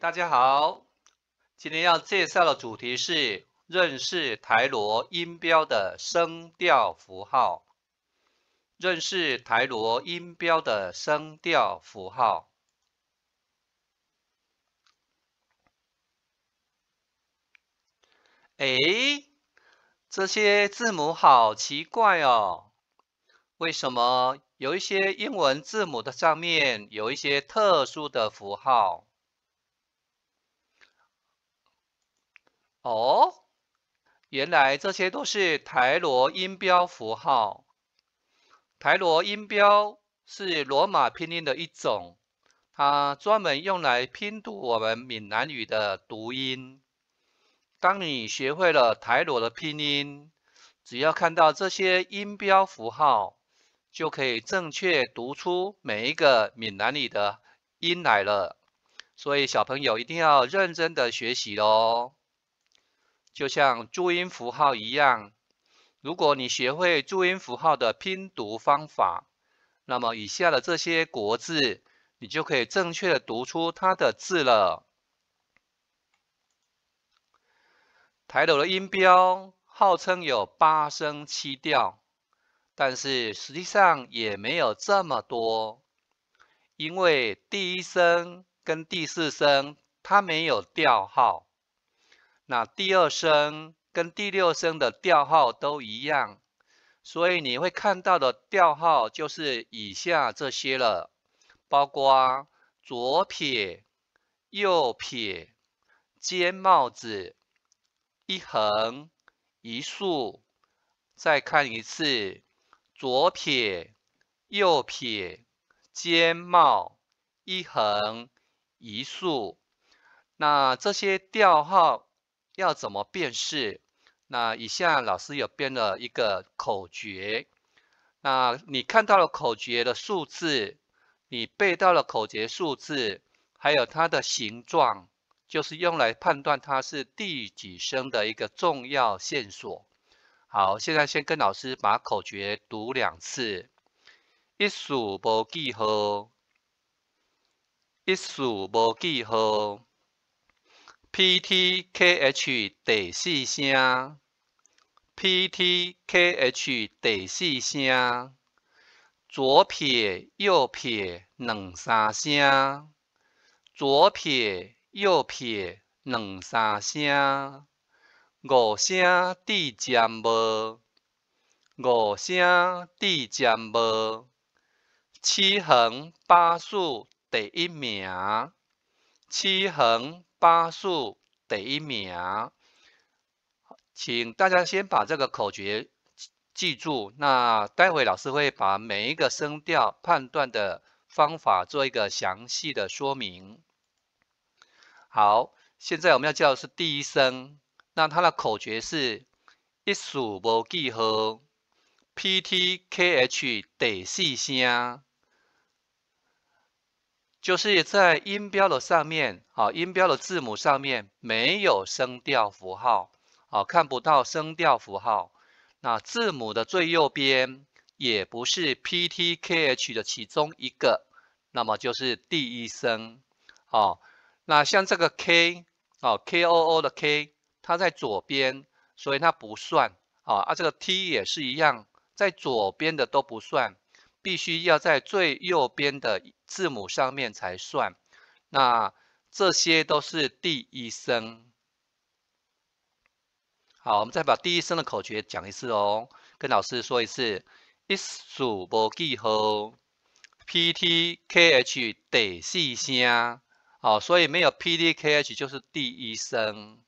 大家好，今天要介绍的主题是认识台罗音标的声调符号。认识台罗音标的声调符号。哎，这些字母好奇怪哦，为什么有一些英文字母的上面有一些特殊的符号？哦，原来这些都是台罗音标符号。台罗音标是罗马拼音的一种，它专门用来拼读我们闽南语的读音。当你学会了台罗的拼音，只要看到这些音标符号，就可以正确读出每一个闽南语的音来了。所以小朋友一定要认真的学习喽。就像注音符号一样，如果你学会注音符号的拼读方法，那么以下的这些国字，你就可以正确的读出它的字了。台语的音标号称有八声七调，但是实际上也没有这么多，因为第一声跟第四声它没有调号。那第二声跟第六声的调号都一样，所以你会看到的调号就是以下这些了，包括左撇、右撇、尖帽子、一横、一竖。再看一次：左撇、右撇、尖帽、一横、一竖。那这些调号。要怎么辨识？那以下老师有编了一个口诀，那你看到了口诀的数字，你背到了口诀数字，还有它的形状，就是用来判断它是第几声的一个重要线索。好，现在先跟老师把口诀读两次：一数不记号，一数不记号。P T K H 第四声，P T K H 第四声，左撇右撇两三声，左撇右撇两三声，五声字占无，五声字占无，七横八竖第一名，七横。八数得一秒，请大家先把这个口诀记住。那待会老师会把每一个声调判断的方法做一个详细的说明。好，现在我们要叫的是第一声，那它的口诀是一数不记号 p T K H 得四声。就是在音标的上面，啊，音标的字母上面没有声调符号，啊，看不到声调符号。那字母的最右边也不是 p t k h 的其中一个，那么就是第一声，啊。那像这个 k，啊 k o o 的 k，它在左边，所以它不算，啊。啊，这个 t 也是一样，在左边的都不算，必须要在最右边的。字母上面才算，那这些都是第一声。好，我们再把第一声的口诀讲一次哦，跟老师说一次：一数波记号，P T K H 得四声。哦，所以没有 P T K H 就是第一声。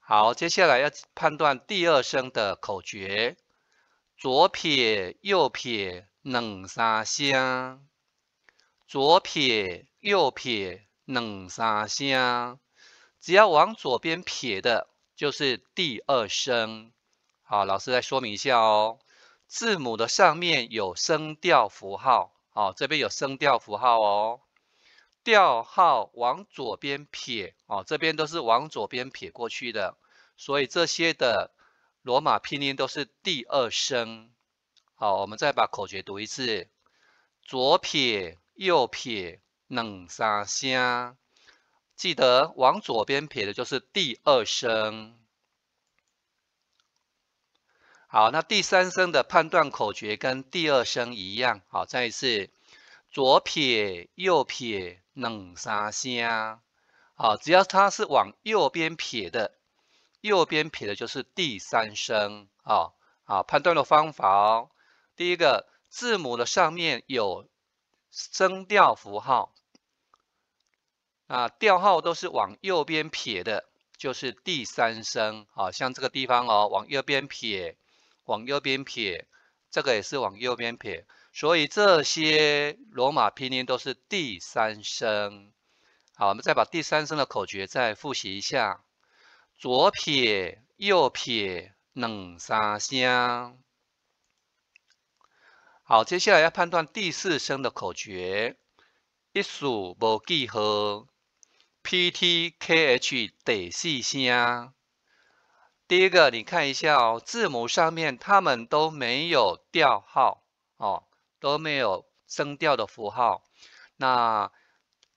好，接下来要判断第二声的口诀：左撇右撇。两三声，左撇右撇两三声，只要往左边撇的，就是第二声。好，老师来说明一下哦。字母的上面有声调符号，好，这边有声调符号哦。调号往左边撇，哦，这边都是往左边撇过去的，所以这些的罗马拼音都是第二声。好，我们再把口诀读一次：左撇右撇冷沙香。记得往左边撇的就是第二声。好，那第三声的判断口诀跟第二声一样。好，再一次：左撇右撇冷沙香。好，只要它是往右边撇的，右边撇的就是第三声。好，好，判断的方法哦。第一个字母的上面有声调符号啊，调号都是往右边撇的，就是第三声啊。像这个地方哦，往右边撇，往右边撇，这个也是往右边撇，所以这些罗马拼音都是第三声。好，我们再把第三声的口诀再复习一下：左撇右撇，两沙声。好，接下来要判断第四声的口诀：一数不记和，P T K H 第四声。第一个，你看一下哦，字母上面它们都没有调号哦，都没有升调的符号。那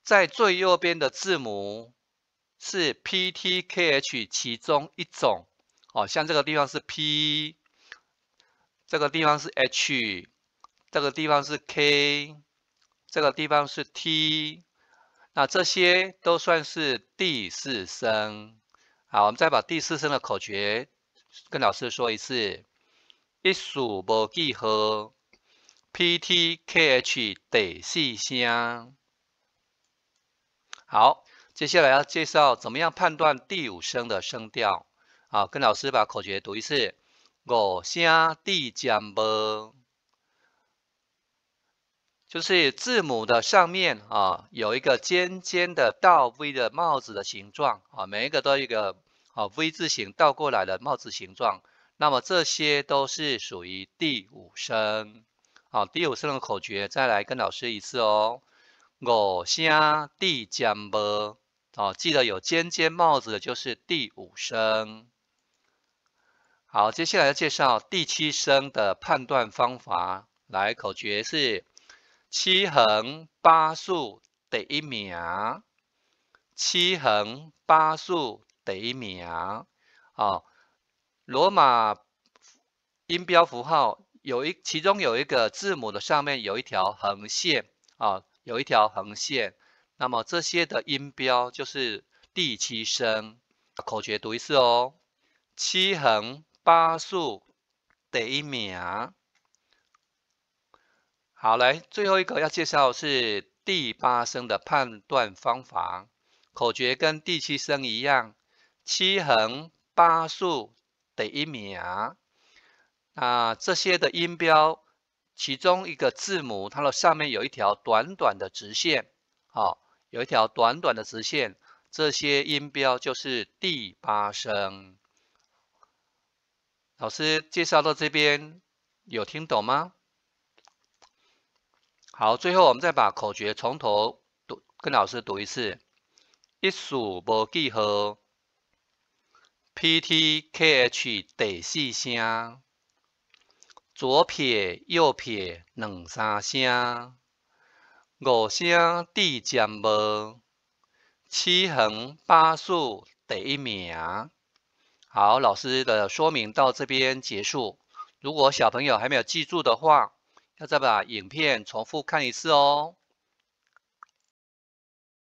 在最右边的字母是 P T K H 其中一种哦，像这个地方是 P，这个地方是 H。这个地方是 k，这个地方是 t，那这些都算是第四声。好，我们再把第四声的口诀跟老师说一次：一数不记和，p t k h 得四声。好，接下来要介绍怎么样判断第五声的声调。好，跟老师把口诀读一次：五声递降波。就是字母的上面啊，有一个尖尖的倒 V 的帽子的形状啊，每一个都一个啊 V 字形倒过来的帽子形状。那么这些都是属于第五声啊。第五声的口诀，再来跟老师一次哦。五声第江波啊，记得有尖尖帽子的就是第五声。好，接下来介绍第七声的判断方法，来口诀是。七横八竖第一名，七横八竖第一名，哦，罗马音标符号有一，其中有一个字母的上面有一条横线，啊，有一条横线，那么这些的音标就是第七声，口诀读一次哦，七横八竖第一名。好，来，最后一个要介绍是第八声的判断方法口诀，跟第七声一样，七横八竖得一啊，那这些的音标，其中一个字母它的上面有一条短短的直线，好，有一条短短的直线，这些音标就是第八声。老师介绍到这边，有听懂吗？好，最后我们再把口诀从头读，跟老师读一次：一数不记号，P T K H 第四声，左撇右撇两三声，五声递降波，七横八竖第一名。好，老师的说明到这边结束。如果小朋友还没有记住的话，要再把影片重复看一次哦。